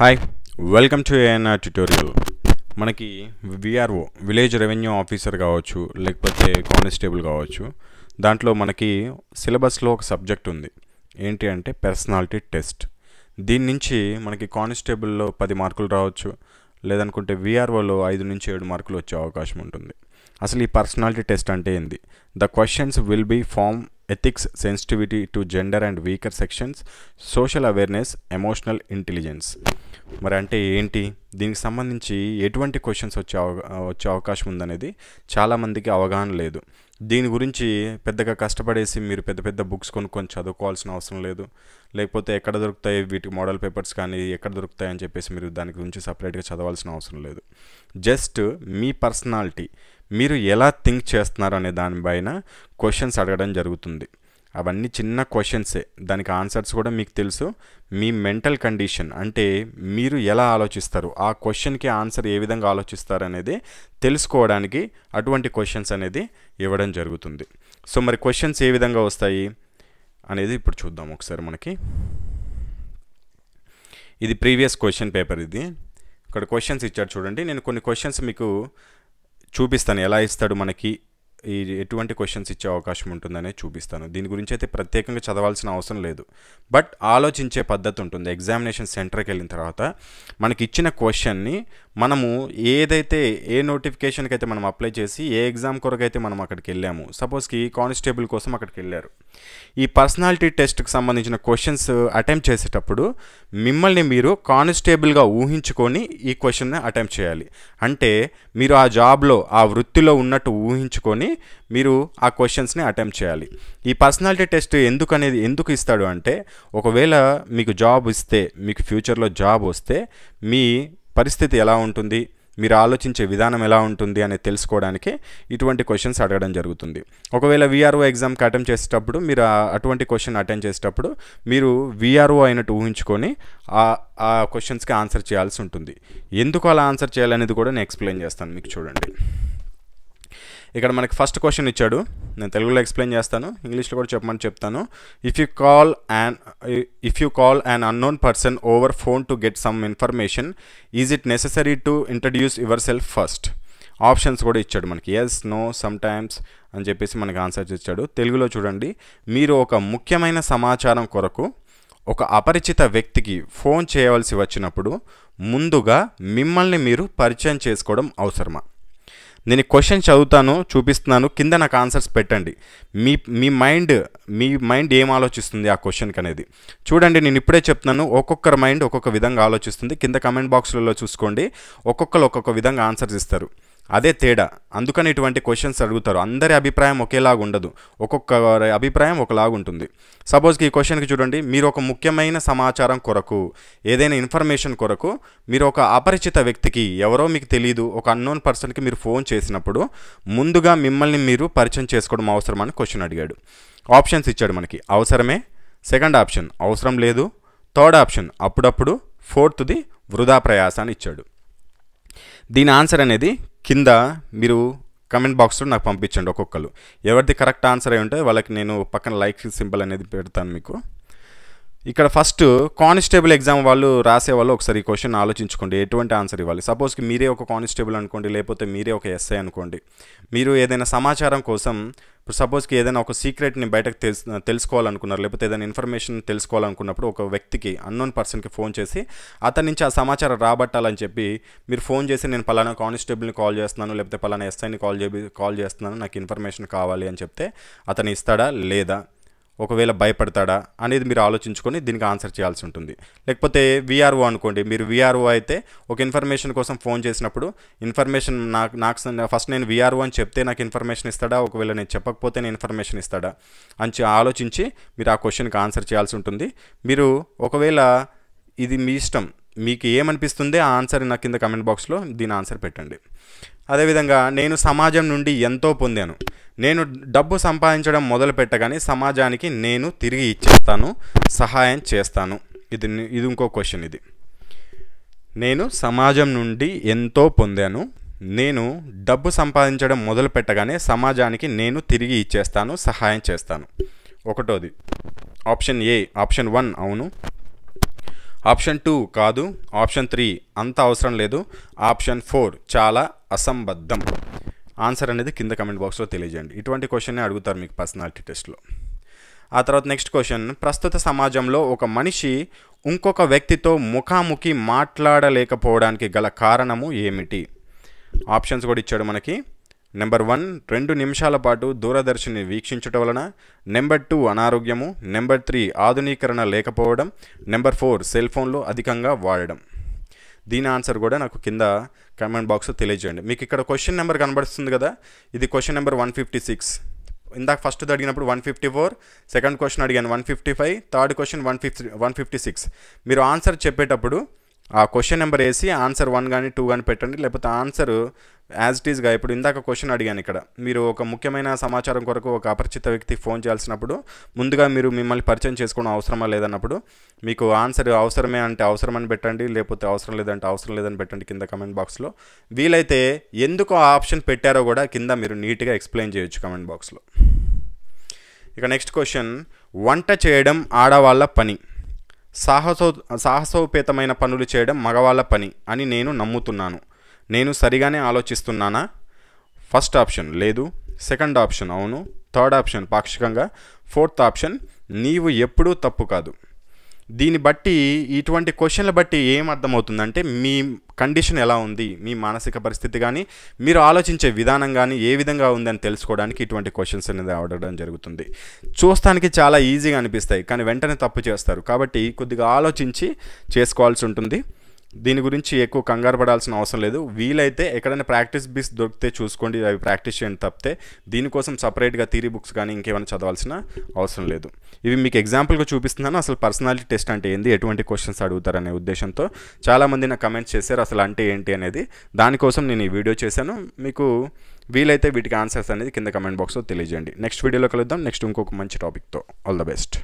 hi welcome to ANR tutorial మనకి VRO village revenue officer కావచ్చు లేకపోతే కానిస్టేబుల్ కావచ్చు దాంట్లో మనకి సిలబస్లో ఒక సబ్జెక్ట్ ఉంది ఏంటి అంటే పర్సనాలిటీ టెస్ట్ దీని నుంచి మనకి కానిస్టేబుల్లో పది మార్కులు రావచ్చు లేదనుకుంటే విఆర్ఓలో ఐదు నుంచి ఏడు మార్కులు వచ్చే అవకాశం ఉంటుంది అసలు ఈ పర్సనాలిటీ టెస్ట్ అంటే ఏంది the questions will be from ethics sensitivity to gender and weaker sections social awareness emotional intelligence మరి అంటే ఏంటి దీనికి సంబంధించి ఎటువంటి క్వశ్చన్స్ వచ్చే వచ్చే అవకాశం ఉందనేది చాలామందికి అవగాహన లేదు దీని గురించి పెద్దగా కష్టపడేసి మీరు పెద్ద పెద్ద బుక్స్ కొనుక్కొని చదువుకోవాల్సిన అవసరం లేదు లేకపోతే ఎక్కడ దొరుకుతాయి వీటికి మోడల్ పేపర్స్ కానీ ఎక్కడ దొరుకుతాయి అని చెప్పేసి మీరు దాని గురించి సపరేట్గా చదవాల్సిన అవసరం లేదు జస్ట్ మీ పర్సనాలిటీ మీరు ఎలా థింక్ చేస్తున్నారు అనే దానిపైన క్వశ్చన్స్ అడగడం జరుగుతుంది అవన్నీ చిన్న క్వశ్చన్సే దానికి ఆన్సర్స్ కూడా మీకు తెలుసు మీ మెంటల్ కండిషన్ అంటే మీరు ఎలా ఆలోచిస్తారు ఆ క్వశ్చన్కి ఆన్సర్ ఏ విధంగా ఆలోచిస్తారు అనేది తెలుసుకోవడానికి అటువంటి క్వశ్చన్స్ అనేది ఇవ్వడం జరుగుతుంది సో మరి క్వశ్చన్స్ ఏ విధంగా వస్తాయి అనేది ఇప్పుడు చూద్దాం ఒకసారి మనకి ఇది ప్రీవియస్ క్వశ్చన్ పేపర్ ఇది ఇక్కడ క్వశ్చన్స్ ఇచ్చారు చూడండి నేను కొన్ని క్వశ్చన్స్ మీకు చూపిస్తాను ఎలా ఇస్తాడు మనకి ఈ ఎటువంటి క్వశ్చన్స్ ఇచ్చే అవకాశం ఉంటుందనే చూపిస్తాను దీని గురించి అయితే ప్రత్యేకంగా చదవాల్సిన అవసరం లేదు బట్ ఆలోచించే పద్ధతి ఉంటుంది ఎగ్జామినేషన్ సెంటర్కి వెళ్ళిన తర్వాత మనకి ఇచ్చిన క్వశ్చన్ని మనము ఏదైతే ఏ నోటిఫికేషన్కి అయితే మనం అప్లై చేసి ఏ ఎగ్జామ్ కొరకైతే మనం అక్కడికి వెళ్ళాము సపోజ్కి కానిస్టేబుల్ కోసం అక్కడికి వెళ్ళారు ఈ పర్సనాలిటీ టెస్ట్కి సంబంధించిన క్వశ్చన్స్ అటెంప్ట్ చేసేటప్పుడు మిమ్మల్ని మీరు కానిస్టేబుల్గా ఊహించుకొని ఈ క్వశ్చన్ని అటెంప్ట్ చేయాలి అంటే మీరు ఆ జాబ్లో ఆ వృత్తిలో ఉన్నట్టు ఊహించుకొని మీరు ఆ క్వశ్చన్స్ని అటెంప్ట్ చేయాలి ఈ పర్సనాలిటీ టెస్ట్ ఎందుకు అనేది ఎందుకు ఇస్తాడు అంటే ఒకవేళ మీకు జాబ్ ఇస్తే మీకు ఫ్యూచర్లో జాబ్ వస్తే మీ పరిస్థితి ఎలా ఉంటుంది మీరు ఆలోచించే విధానం ఎలా ఉంటుంది అనేది తెలుసుకోవడానికి ఇటువంటి క్వశ్చన్స్ అడగడం జరుగుతుంది ఒకవేళ విఆర్ఓ ఎగ్జామ్కి అటెంప్ట్ చేసేటప్పుడు మీరు అటువంటి క్వశ్చన్ అటెండ్ చేసేటప్పుడు మీరు వీఆర్ఓ అయినట్టు ఊహించుకొని ఆ క్వశ్చన్స్కి ఆన్సర్ చేయాల్సి ఉంటుంది ఎందుకు అలా ఆన్సర్ చేయాలనేది కూడా నేను ఎక్స్ప్లెయిన్ చేస్తాను మీకు చూడండి ఇక్కడ మనకి ఫస్ట్ క్వశ్చన్ ఇచ్చాడు నేను తెలుగులో ఎక్స్ప్లెయిన్ చేస్తాను ఇంగ్లీష్లో కూడా చెప్పమని చెప్తాను if you call an if you call an unknown person over phone to get some information is it necessary to introduce yourself first options కూడా ఇచ్చాడు మనకి ఎస్ నో సమ్ టైమ్స్ అని చెప్పేసి మనకి ఆన్సర్స్ ఇచ్చాడు తెలుగులో చూడండి మీరు ఒక ముఖ్యమైన సమాచారం కొరకు ఒక అపరిచిత వ్యక్తికి ఫోన్ చేయవలసి వచ్చినప్పుడు ముందుగా మిమ్మల్ని మీరు పరిచయం చేసుకోవడం అవసరమా నేను క్వశ్చన్ చదువుతాను చూపిస్తున్నాను కింద నాకు ఆన్సర్స్ పెట్టండి మీ మీ మైండ్ మీ మైండ్ ఏం ఆలోచిస్తుంది ఆ క్వశ్చన్కి అనేది చూడండి నేను ఇప్పుడే చెప్తున్నాను ఒక్కొక్కరి మైండ్ ఒక్కొక్క విధంగా ఆలోచిస్తుంది కింద కమెంట్ బాక్స్లలో చూసుకోండి ఒక్కొక్కరు ఒక్కొక్క విధంగా ఆన్సర్స్ ఇస్తారు అదే తేడా అందుకని ఇటువంటి క్వశ్చన్స్ అడుగుతారు అందరి అభిప్రాయం ఒకేలాగా ఉండదు ఒక్కొక్క అభిప్రాయం ఒకలాగా ఉంటుంది సపోజ్కి ఈ క్వశ్చన్కి చూడండి మీరు ఒక ముఖ్యమైన సమాచారం కొరకు ఏదైనా ఇన్ఫర్మేషన్ కొరకు మీరు ఒక అపరిచిత వ్యక్తికి ఎవరో మీకు తెలియదు ఒక అన్నోన్ పర్సన్కి మీరు ఫోన్ చేసినప్పుడు ముందుగా మిమ్మల్ని మీరు పరిచయం చేసుకోవడం అవసరం అని క్వశ్చన్ అడిగాడు ఆప్షన్స్ ఇచ్చాడు మనకి అవసరమే సెకండ్ ఆప్షన్ అవసరం లేదు థర్డ్ ఆప్షన్ అప్పుడప్పుడు ఫోర్త్ది వృధా ప్రయాస అని ఇచ్చాడు దీని ఆన్సర్ అనేది కింద మీరు కమెంట్ బాక్స్లో నాకు పంపించండి ఒక్కొక్కరు ఎవరిది కరెక్ట్ ఆన్సర్ అయి ఉంటే వాళ్ళకి నేను పక్కన లైక్ సింబల్ అనేది పెడతాను మీకు ఇక్కడ ఫస్ట్ కానిస్టేబుల్ ఎగ్జామ్ వాళ్ళు రాసే వాళ్ళు ఒకసారి ఈ క్వశ్చన్ ఆలోచించుకోండి ఎటువంటి ఆన్సర్ ఇవ్వాలి సపోజ్కి మీరే ఒక కానిస్టేబుల్ అనుకోండి లేకపోతే మీరే ఒక ఎస్ఐ అనుకోండి మీరు ఏదైనా సమాచారం కోసం ఇప్పుడు సపోజ్కి ఏదైనా ఒక సీక్రెట్ని బయటకు తెలుసు తెలుసుకోవాలనుకున్నారు లేకపోతే ఏదైనా ఇన్ఫర్మేషన్ తెలుసుకోవాలనుకున్నప్పుడు ఒక వ్యక్తికి అన్నోన్ పర్సన్కి ఫోన్ చేసి అతని నుంచి ఆ సమాచారం రాబట్టాలని చెప్పి మీరు ఫోన్ చేసి నేను పలానా కానిస్టేబుల్ని కాల్ చేస్తున్నాను లేకపోతే పలానా ఎస్ఐని కాల్ చే కాల్ చేస్తున్నాను నాకు ఇన్ఫర్మేషన్ కావాలి అని చెప్తే అతను ఇస్తాడా లేదా ఒకవేళ భయపడతాడా అనేది మీరు ఆలోచించుకొని దీనికి ఆన్సర్ చేయాల్సి ఉంటుంది లేకపోతే విఆర్ఓ అనుకోండి మీరు విఆర్ఓ అయితే ఒక ఇన్ఫర్మేషన్ కోసం ఫోన్ చేసినప్పుడు ఇన్ఫర్మేషన్ నాకు నాకు ఫస్ట్ నేను విఆర్ఓ అని చెప్తే నాకు ఇన్ఫర్మేషన్ ఇస్తాడా ఒకవేళ నేను చెప్పకపోతే నేను ఇన్ఫర్మేషన్ ఇస్తాడా అని ఆలోచించి మీరు ఆ క్వశ్చన్కి ఆన్సర్ చేయాల్సి ఉంటుంది మీరు ఒకవేళ ఇది మీ ఇష్టం మీకు ఏమనిపిస్తుందో ఆ ఆన్సర్ నా కింద కమెంట్ బాక్స్లో దీని ఆన్సర్ పెట్టండి అదేవిధంగా నేను సమాజం నుండి ఎంతో పొందాను నేను డబ్బు సంపాదించడం మొదలు పెట్టగానే సమాజానికి నేను తిరిగి ఇచ్చేస్తాను సహాయం చేస్తాను ఇది ఇది ఇంకో క్వశ్చన్ ఇది నేను సమాజం నుండి ఎంతో పొందాను నేను డబ్బు సంపాదించడం మొదలు పెట్టగానే సమాజానికి నేను తిరిగి ఇచ్చేస్తాను సహాయం చేస్తాను ఒకటోది ఆప్షన్ ఏ ఆప్షన్ వన్ అవును ఆప్షన్ టూ కాదు ఆప్షన్ త్రీ అంత అవసరం లేదు ఆప్షన్ ఫోర్ చాలా అసంబద్ధం ఆన్సర్ అనేది కింద కమెంట్ బాక్స్లో తెలియజేయండి ఇటువంటి క్వశ్చన్నే అడుగుతారు మీకు పర్సనాలిటీ టెస్ట్లో ఆ తర్వాత నెక్స్ట్ క్వశ్చన్ ప్రస్తుత సమాజంలో ఒక మనిషి ఇంకొక వ్యక్తితో ముఖాముఖి మాట్లాడలేకపోవడానికి గల కారణము ఏమిటి ఆప్షన్స్ కూడా ఇచ్చాడు మనకి నెంబర్ వన్ రెండు నిమిషాల పాటు దూరదర్శిని వీక్షించటం వలన నెంబర్ టూ అనారోగ్యము నెంబర్ త్రీ ఆధునీకరణ లేకపోవడం నెంబర్ ఫోర్ సెల్ ఫోన్లు అధికంగా వాడడం దీని ఆన్సర్ కూడా నాకు కింద కమెంట్ బాక్స్లో తెలియజేయండి మీకు ఇక్కడ క్వశ్చన్ నెంబర్ కనబడుతుంది కదా ఇది question number one fifty six ఇందాక ఫస్ట్ అడిగినప్పుడు one fifty four second question అడిగాను one fifty five third question one fifty one fifty six మీరు ఆన్సర్ చెప్పేటప్పుడు ఆ క్వశ్చన్ నెంబర్ వేసి ఆన్సర్ వన్ కానీ టూ కానీ పెట్టండి లేకపోతే ఆన్సర్ యాజ్ ఇట్ ఈస్గా ఇప్పుడు ఇందాక క్వశ్చన్ అడిగాను ఇక్కడ మీరు ఒక ముఖ్యమైన సమాచారం కొరకు ఒక అపరిచిత వ్యక్తి ఫోన్ చేయాల్సినప్పుడు ముందుగా మీరు మిమ్మల్ని పరిచయం చేసుకోవడం అవసరమా లేదన్నప్పుడు మీకు ఆన్సర్ అవసరమే అంటే అవసరమని పెట్టండి లేకపోతే అవసరం లేదంటే అవసరం లేదని పెట్టండి కింద కమెంట్ బాక్స్లో వీలైతే ఎందుకు ఆ ఆప్షన్ పెట్టారో కూడా కింద మీరు నీట్గా ఎక్స్ప్లెయిన్ చేయొచ్చు కమెంట్ బాక్స్లో ఇక నెక్స్ట్ క్వశ్చన్ వంట చేయడం ఆడవాళ్ళ పని సాహసో సాహసోపేతమైన పనులు చేయడం మగవాళ్ళ పని అని నేను నమ్ముతున్నాను నేను సరిగానే ఆలోచిస్తున్నానా ఫస్ట్ ఆప్షన్ లేదు సెకండ్ ఆప్షన్ అవును థర్డ్ ఆప్షన్ పాక్షికంగా ఫోర్త్ ఆప్షన్ నీవు ఎప్పుడూ తప్పు కాదు దీన్ని బట్టి ఇటువంటి క్వశ్చన్లు బట్టి ఏం అర్థమవుతుందంటే మీ కండిషన్ ఎలా ఉంది మీ మానసిక పరిస్థితి కానీ మీరు ఆలోచించే విధానం కానీ ఏ విధంగా ఉందని తెలుసుకోవడానికి ఇటువంటి క్వశ్చన్స్ అనేది అడగడం జరుగుతుంది చూస్తానికి చాలా ఈజీగా అనిపిస్తాయి కానీ వెంటనే తప్పు చేస్తారు కాబట్టి కొద్దిగా ఆలోచించి చేసుకోవాల్సి ఉంటుంది దీని గురించి ఎక్కువ కంగారు పడాల్సిన అవసరం లేదు వీలైతే ఎక్కడైనా ప్రాక్టీస్ బిస్ దొరికితే చూసుకోండి అవి ప్రాక్టీస్ చేయండి తప్పితే దీనికోసం సపరేట్గా థీరీ బుక్స్ కానీ ఇంకేమైనా చదవాల్సిన అవసరం లేదు ఇవి మీకు ఎగ్జాంపుల్గా చూపిస్తున్నాను అసలు పర్సనాలిటీ టెస్ట్ అంటే ఏంది ఎటువంటి క్వశ్చన్స్ అడుగుతారనే ఉద్దేశంతో చాలామంది నాకు కమెంట్స్ చేశారు అసలు అంటే ఏంటి అనేది దానికోసం నేను ఈ వీడియో చేశాను మీకు వీలైతే వీటికి ఆన్సర్స్ అనేది కింద కమెంట్ బాక్స్లో తెలియజేయండి నెక్స్ట్ వీడియోలో కలుద్దాం నెక్స్ట్ ఇంకొక మంచి టాపిక్తో ఆల్ ద బెస్ట్